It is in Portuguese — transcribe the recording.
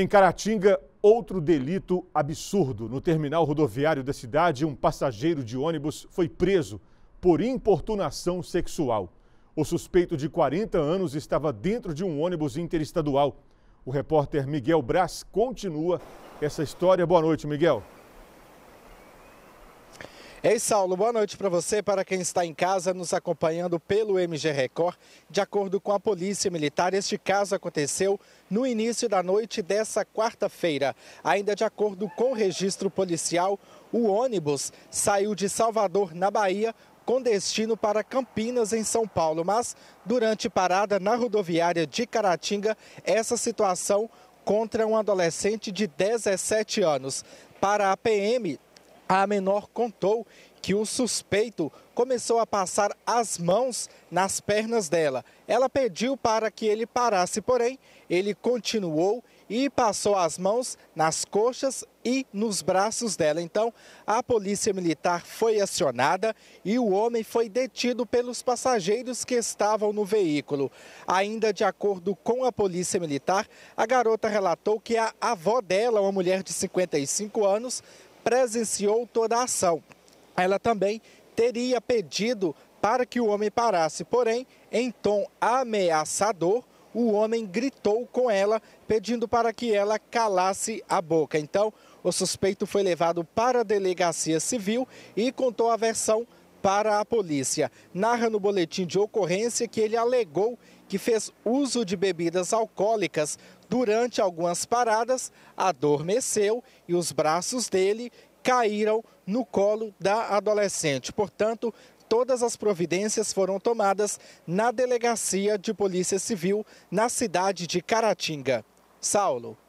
Em Caratinga, outro delito absurdo. No terminal rodoviário da cidade, um passageiro de ônibus foi preso por importunação sexual. O suspeito de 40 anos estava dentro de um ônibus interestadual. O repórter Miguel Braz continua essa história. Boa noite, Miguel. Ei, Saulo, boa noite para você, para quem está em casa nos acompanhando pelo MG Record. De acordo com a Polícia Militar, este caso aconteceu no início da noite dessa quarta-feira. Ainda de acordo com o registro policial, o ônibus saiu de Salvador, na Bahia, com destino para Campinas, em São Paulo. Mas, durante parada na rodoviária de Caratinga, essa situação contra um adolescente de 17 anos. Para a PM, a menor contou que o suspeito começou a passar as mãos nas pernas dela. Ela pediu para que ele parasse, porém, ele continuou e passou as mãos nas coxas e nos braços dela. Então, a polícia militar foi acionada e o homem foi detido pelos passageiros que estavam no veículo. Ainda de acordo com a polícia militar, a garota relatou que a avó dela, uma mulher de 55 anos, presenciou toda a ação. Ela também teria pedido para que o homem parasse, porém, em tom ameaçador, o homem gritou com ela, pedindo para que ela calasse a boca. Então, o suspeito foi levado para a delegacia civil e contou a versão para a polícia. Narra no boletim de ocorrência que ele alegou que fez uso de bebidas alcoólicas durante algumas paradas, adormeceu e os braços dele caíram no colo da adolescente. Portanto, todas as providências foram tomadas na delegacia de Polícia Civil na cidade de Caratinga. Saulo.